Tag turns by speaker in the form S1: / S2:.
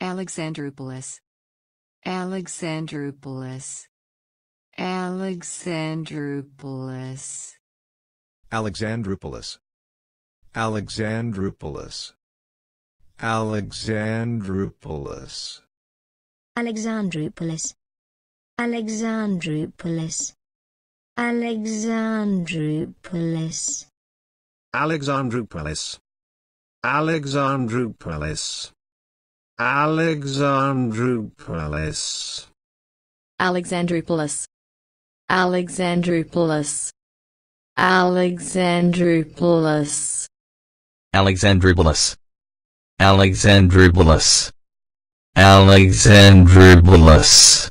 S1: Alexandroupolis Alexandroupolis Alexandroupolis
S2: Alexandroupolis Alexandroupolis
S3: Alexandroupolis Alexandroupolis Alexandroupolis Alexandroupolis
S4: Alexandroupolis Alexandroupolis Alexandroupolis.
S5: Alexandroupolis. Alexandroupolis. Alexandroupolis.
S6: Alexandroupolis. Alexandroupolis. Alexandroupolis.